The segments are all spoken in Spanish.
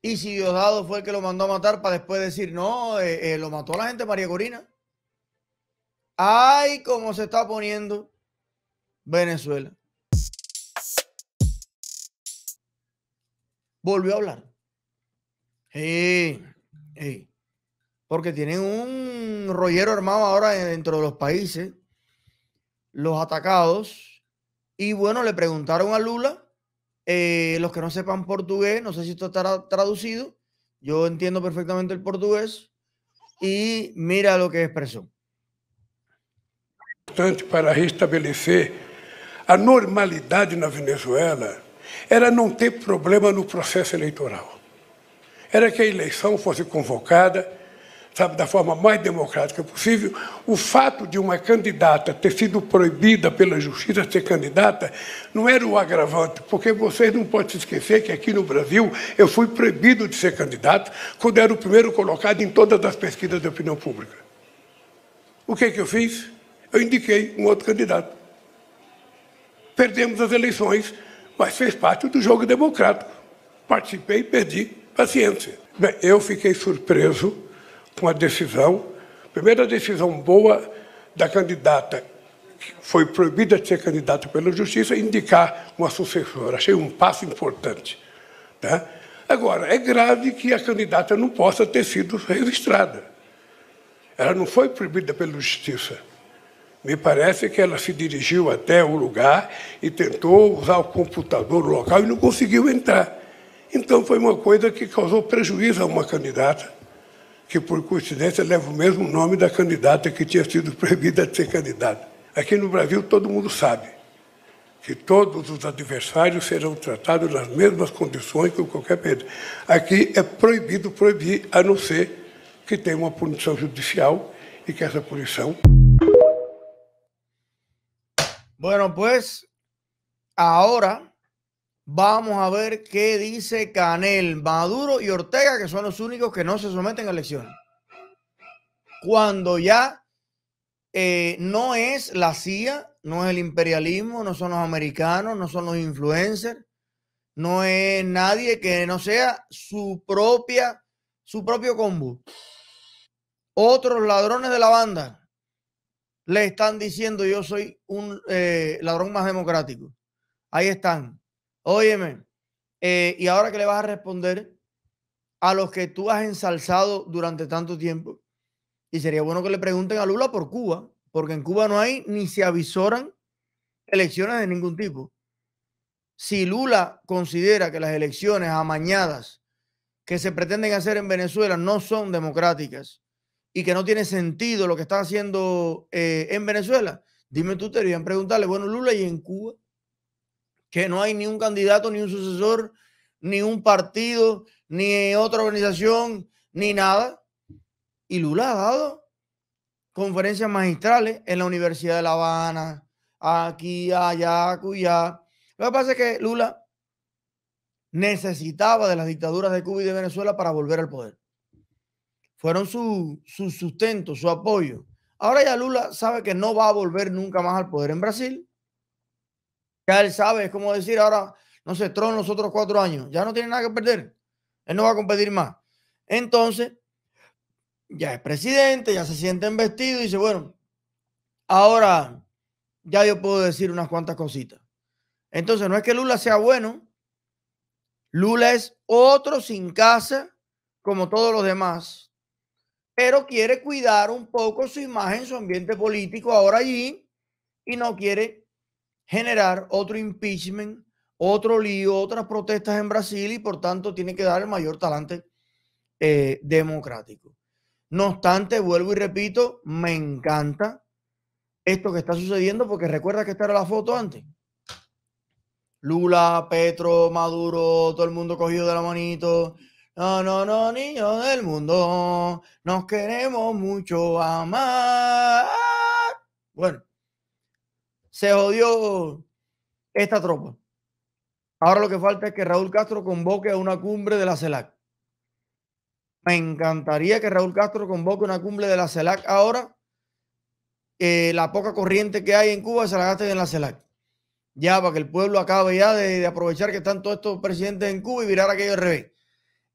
Y si Diosdado fue el que lo mandó a matar para después decir, no, eh, eh, lo mató la gente María Corina. Ay, cómo se está poniendo Venezuela. Volvió a hablar. Porque tienen un rollero armado ahora dentro de los países, los atacados. Y bueno, le preguntaron a Lula Eh, los que no sepan portugués, no sé si esto estará traducido. Yo entiendo perfectamente el portugués. Y mira lo que expresó. Importante para restabelecer a normalidade na Venezuela era não ter problema no processo eleitoral. Era que a eleição fosse convocada sabe, da forma mais democrática possível, o fato de uma candidata ter sido proibida pela justiça ser candidata não era o agravante, porque vocês não podem se esquecer que aqui no Brasil eu fui proibido de ser candidato quando era o primeiro colocado em todas as pesquisas de opinião pública. O que, é que eu fiz? Eu indiquei um outro candidato. Perdemos as eleições, mas fez parte do jogo democrático. Participei e perdi. Paciência. Bem, eu fiquei surpreso uma decisão, primeira decisão boa da candidata, que foi proibida de ser candidata pela Justiça, indicar uma sucessora. Achei um passo importante. Tá? Agora, é grave que a candidata não possa ter sido registrada. Ela não foi proibida pela Justiça. Me parece que ela se dirigiu até o lugar e tentou usar o computador local e não conseguiu entrar. Então, foi uma coisa que causou prejuízo a uma candidata que por coincidência leva o mesmo nome da candidata que tinha sido proibida de ser candidata. Aqui no Brasil todo mundo sabe que todos os adversários serão tratados nas mesmas condições que qualquer pessoa. Aqui é proibido proibir, a não ser que tenha uma punição judicial e que essa punição. Bueno, pues ahora Vamos a ver qué dice Canel, Maduro y Ortega, que son los únicos que no se someten a elecciones. Cuando ya eh, no es la CIA, no es el imperialismo, no son los americanos, no son los influencers, no es nadie que no sea su propia, su propio combo. Otros ladrones de la banda le están diciendo yo soy un eh, ladrón más democrático. Ahí están. Óyeme, eh, ¿y ahora que le vas a responder a los que tú has ensalzado durante tanto tiempo? Y sería bueno que le pregunten a Lula por Cuba, porque en Cuba no hay ni se avisoran elecciones de ningún tipo. Si Lula considera que las elecciones amañadas que se pretenden hacer en Venezuela no son democráticas y que no tiene sentido lo que está haciendo eh, en Venezuela, dime tú, te deberían preguntarle, bueno, Lula, ¿y en Cuba? que no hay ni un candidato, ni un sucesor, ni un partido, ni otra organización, ni nada. Y Lula ha dado conferencias magistrales en la Universidad de La Habana, aquí, allá, acullá. Lo que pasa es que Lula necesitaba de las dictaduras de Cuba y de Venezuela para volver al poder. Fueron su, su sustento, su apoyo. Ahora ya Lula sabe que no va a volver nunca más al poder en Brasil ya él sabe, es como decir ahora, no sé, Tron los otros cuatro años, ya no tiene nada que perder, él no va a competir más. Entonces, ya es presidente, ya se siente investido y dice, bueno, ahora ya yo puedo decir unas cuantas cositas. Entonces, no es que Lula sea bueno, Lula es otro sin casa, como todos los demás, pero quiere cuidar un poco su imagen, su ambiente político ahora allí y no quiere generar otro impeachment, otro lío, otras protestas en Brasil y por tanto tiene que dar el mayor talante eh, democrático. No obstante, vuelvo y repito, me encanta esto que está sucediendo porque recuerda que esta era la foto antes. Lula, Petro, Maduro, todo el mundo cogido de la manito. No, no, no, niños del mundo, nos queremos mucho amar. Bueno, se jodió esta tropa. Ahora lo que falta es que Raúl Castro convoque a una cumbre de la CELAC. Me encantaría que Raúl Castro convoque una cumbre de la CELAC ahora. la poca corriente que hay en Cuba se la gasten en la CELAC. Ya, para que el pueblo acabe ya de, aprovechar que están todos estos presidentes en Cuba y virar aquello al revés.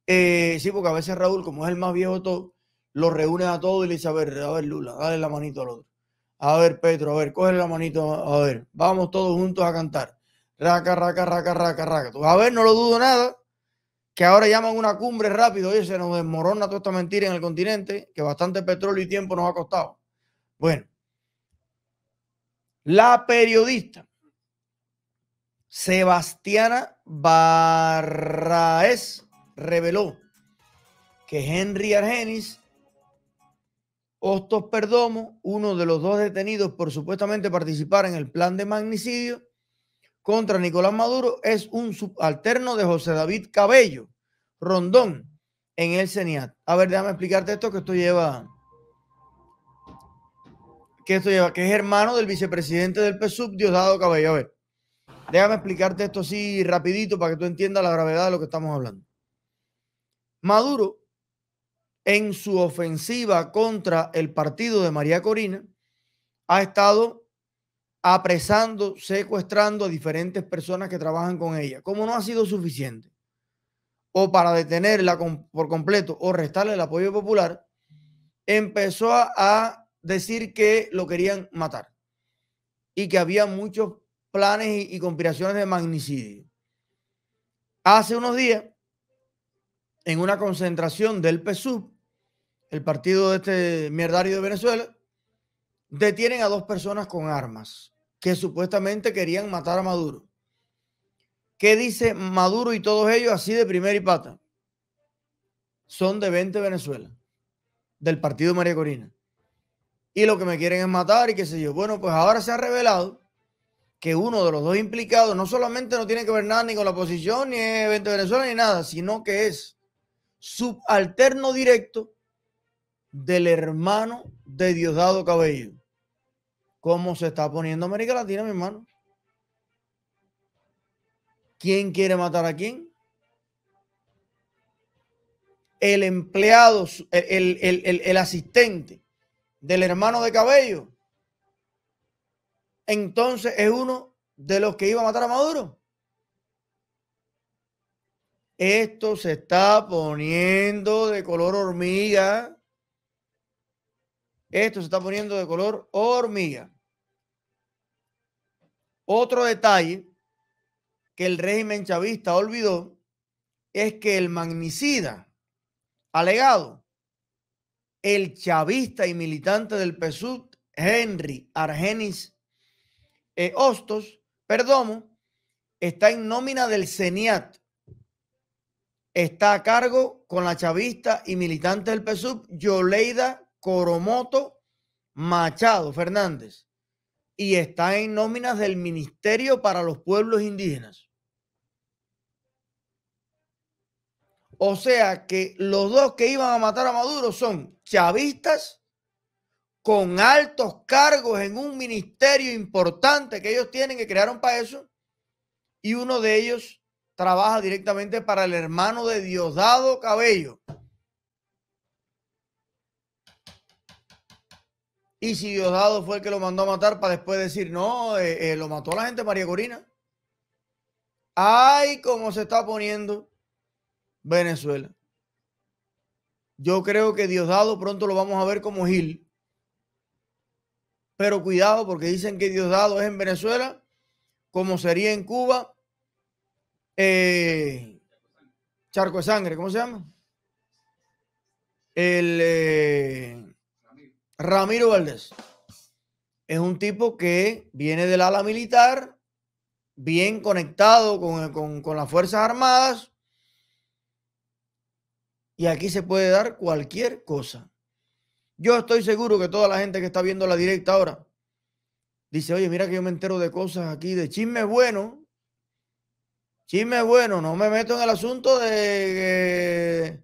Eh, sí, porque a veces Raúl, como es el más viejo de reúne a todos y le dice, a ver, a ver Lula, dale la manito al otro. A ver, Petro, a ver, coge la manito, a ver, vamos todos juntos a cantar. Raca, raca, raca, raca, raca. a ver, no lo dudo nada, que ahora llaman una cumbre rápido, oye, se nos desmorona toda esta mentira en el continente, que bastante petróleo y tiempo nos ha costado. Bueno, la periodista Sebastiana Barraez reveló que Henry Argenis Hostos Perdomo, uno de los dos detenidos por supuestamente participar en el plan de magnicidio contra Nicolás Maduro, es un subalterno de José David Cabello Rondón en el CENIAT. A ver, déjame explicarte esto que esto lleva que esto lleva, que es hermano del vicepresidente del PSUV, Diosdado Cabello. A ver, déjame explicarte esto así rapidito para que tú entiendas la gravedad de lo que estamos hablando. Maduro en su ofensiva contra el partido de María Corina, ha estado apresando, secuestrando a diferentes personas que trabajan con ella. Como no ha sido suficiente, o para detenerla por completo o restarle el apoyo popular, empezó a decir que lo querían matar y que había muchos planes y conspiraciones de magnicidio. Hace unos días, en una concentración del PSUV, el partido de este mierdario de Venezuela, detienen a dos personas con armas que supuestamente querían matar a Maduro. ¿Qué dice Maduro y todos ellos así de primera y pata? Son de 20 Venezuela, del partido María Corina. Y lo que me quieren es matar y qué sé yo. Bueno, pues ahora se ha revelado que uno de los dos implicados no solamente no tiene que ver nada ni con la oposición, ni 20 Venezuela, ni nada, sino que es subalterno directo del hermano de Diosdado Cabello. ¿Cómo se está poniendo América Latina, mi hermano? ¿Quién quiere matar a quién? El empleado, el, asistente del hermano de Cabello. Entonces es uno de los que iba a matar a Maduro. Esto se está poniendo de color hormiga. Esto se está poniendo de color hormiga. Otro detalle que el régimen chavista olvidó es que el magnicida alegado, el chavista y militante del PSUV, Henry Argenis eh, Hostos, Perdomo, está en nómina del CENIAT. Está a cargo con la chavista y militante del PSUV, Yoleida Coromoto Machado Fernández y está en nóminas del Ministerio para los Pueblos Indígenas. O sea que los dos que iban a matar a Maduro son chavistas con altos cargos en un ministerio importante que ellos tienen, que crearon para eso, y uno de ellos trabaja directamente para el hermano de Diosdado Cabello. Y si Diosdado fue el que lo mandó a matar para después decir, no, eh, eh, lo mató la gente María Corina. Ay, cómo se está poniendo Venezuela. Yo creo que Diosdado pronto lo vamos a ver como Gil. Pero cuidado porque dicen que Diosdado es en Venezuela como sería en Cuba. Eh, charco de sangre, ¿cómo se llama? El... Ramiro Valdés es un tipo que viene del ala militar, bien conectado con, con las Fuerzas Armadas, y aquí se puede dar cualquier cosa. Yo estoy seguro que toda la gente que está viendo la directa ahora dice, oye, mira que yo me entero de cosas aquí, de chisme bueno. Chisme bueno, no me meto en el asunto de,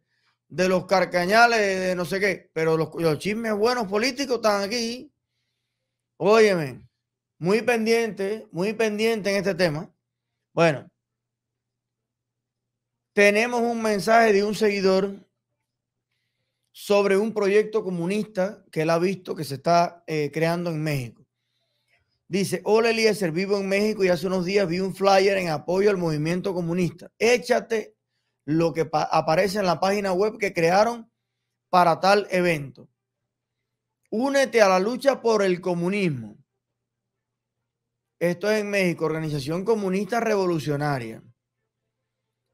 de los carcañales, de no sé qué, pero los, chismes buenos políticos están aquí. Óyeme, muy pendiente, muy pendiente en este tema. Bueno, tenemos un mensaje de un seguidor sobre un proyecto comunista que él ha visto que se está eh, creando en México. Dice, hola Eliezer, vivo en México y hace unos días vi un flyer en apoyo al movimiento comunista. Échate lo que aparece en la página web que crearon para tal evento. Únete a la lucha por el comunismo. Esto es en México, Organización Comunista Revolucionaria.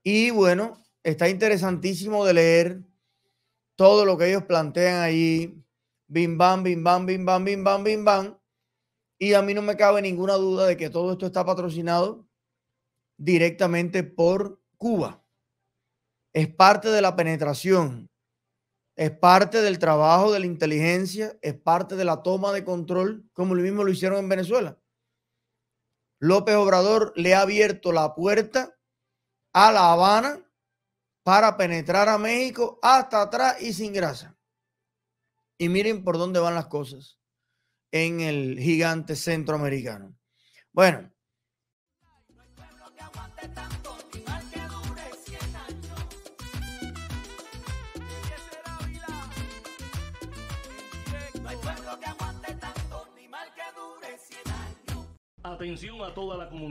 Y bueno, está interesantísimo de leer todo lo que ellos plantean ahí. Bim bam, bim bam, bim bam, bim bam, bim bam. Y a mí no me cabe ninguna duda de que todo esto está patrocinado directamente por Cuba es parte de la penetración, es parte del trabajo de la inteligencia, es parte de la toma de control, como lo mismo lo hicieron en Venezuela. López Obrador le ha abierto la puerta a La Habana para penetrar a México hasta atrás y sin grasa. Y miren por dónde van las cosas en el gigante centroamericano. Bueno, Atención a toda la comunidad.